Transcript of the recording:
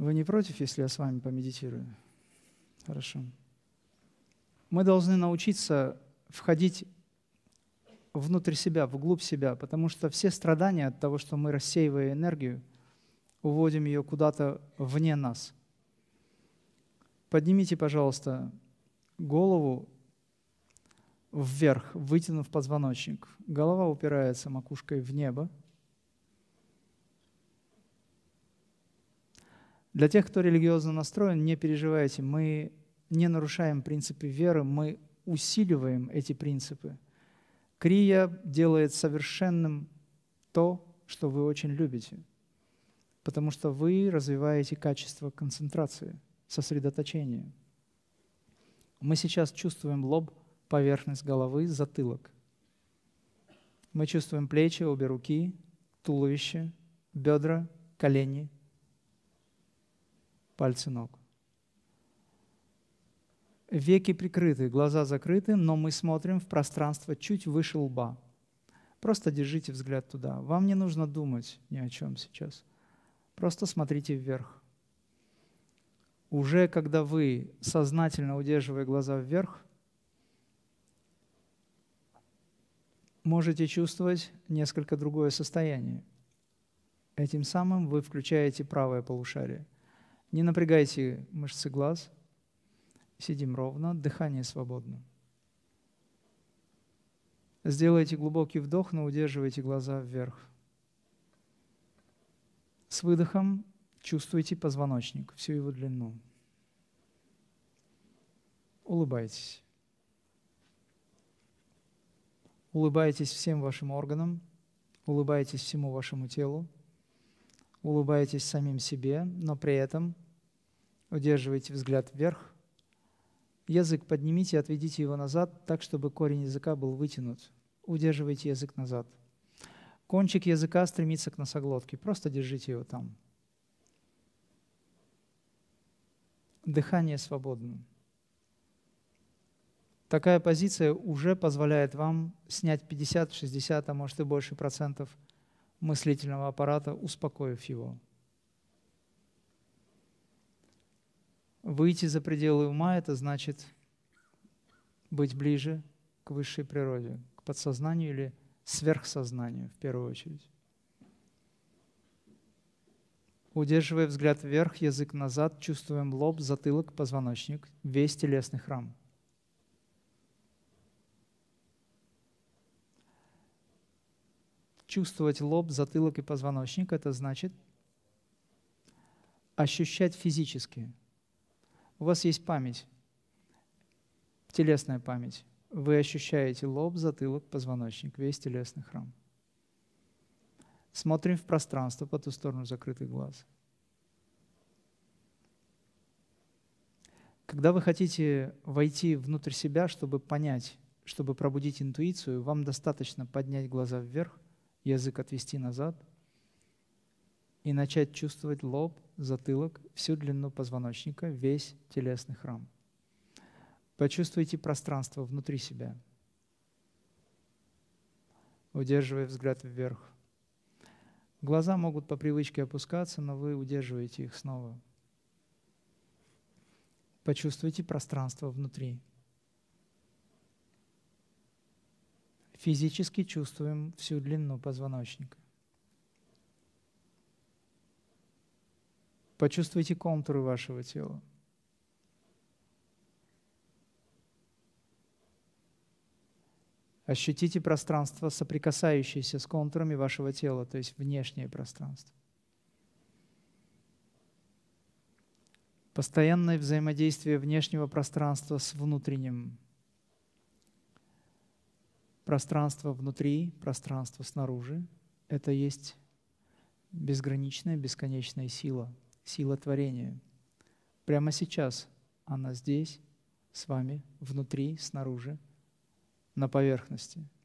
Вы не против, если я с вами помедитирую? Хорошо. Мы должны научиться входить внутрь себя, вглубь себя, потому что все страдания от того, что мы рассеивая энергию, уводим ее куда-то вне нас. Поднимите, пожалуйста, голову вверх, вытянув позвоночник. Голова упирается макушкой в небо – Для тех, кто религиозно настроен, не переживайте, мы не нарушаем принципы веры, мы усиливаем эти принципы. Крия делает совершенным то, что вы очень любите, потому что вы развиваете качество концентрации, сосредоточения. Мы сейчас чувствуем лоб, поверхность головы, затылок. Мы чувствуем плечи, обе руки, туловище, бедра, колени – пальцы ног. Веки прикрыты, глаза закрыты, но мы смотрим в пространство чуть выше лба. Просто держите взгляд туда. Вам не нужно думать ни о чем сейчас. Просто смотрите вверх. Уже когда вы, сознательно удерживая глаза вверх, можете чувствовать несколько другое состояние. Этим самым вы включаете правое полушарие – не напрягайте мышцы глаз. Сидим ровно, дыхание свободно. Сделайте глубокий вдох, но удерживайте глаза вверх. С выдохом чувствуйте позвоночник, всю его длину. Улыбайтесь. Улыбайтесь всем вашим органам, улыбайтесь всему вашему телу улыбаетесь самим себе, но при этом удерживаете взгляд вверх. Язык поднимите и отведите его назад, так, чтобы корень языка был вытянут. Удерживайте язык назад. Кончик языка стремится к носоглотке. Просто держите его там. Дыхание свободно. Такая позиция уже позволяет вам снять 50, 60, а может и больше процентов – мыслительного аппарата, успокоив его. Выйти за пределы ума – это значит быть ближе к высшей природе, к подсознанию или сверхсознанию в первую очередь. Удерживая взгляд вверх, язык назад, чувствуем лоб, затылок, позвоночник, весь телесный храм – чувствовать лоб, затылок и позвоночник, это значит ощущать физически. У вас есть память, телесная память. Вы ощущаете лоб, затылок, позвоночник, весь телесный храм. Смотрим в пространство по ту сторону закрытых глаз. Когда вы хотите войти внутрь себя, чтобы понять, чтобы пробудить интуицию, вам достаточно поднять глаза вверх – язык отвести назад и начать чувствовать лоб, затылок, всю длину позвоночника, весь телесный храм. Почувствуйте пространство внутри себя, удерживая взгляд вверх. Глаза могут по привычке опускаться, но вы удерживаете их снова. Почувствуйте пространство внутри. физически чувствуем всю длину позвоночника. Почувствуйте контуры вашего тела. Ощутите пространство, соприкасающееся с контурами вашего тела, то есть внешнее пространство. Постоянное взаимодействие внешнего пространства с внутренним пространство внутри, пространство снаружи — это есть безграничная, бесконечная сила, сила творения. Прямо сейчас она здесь, с вами, внутри, снаружи, на поверхности —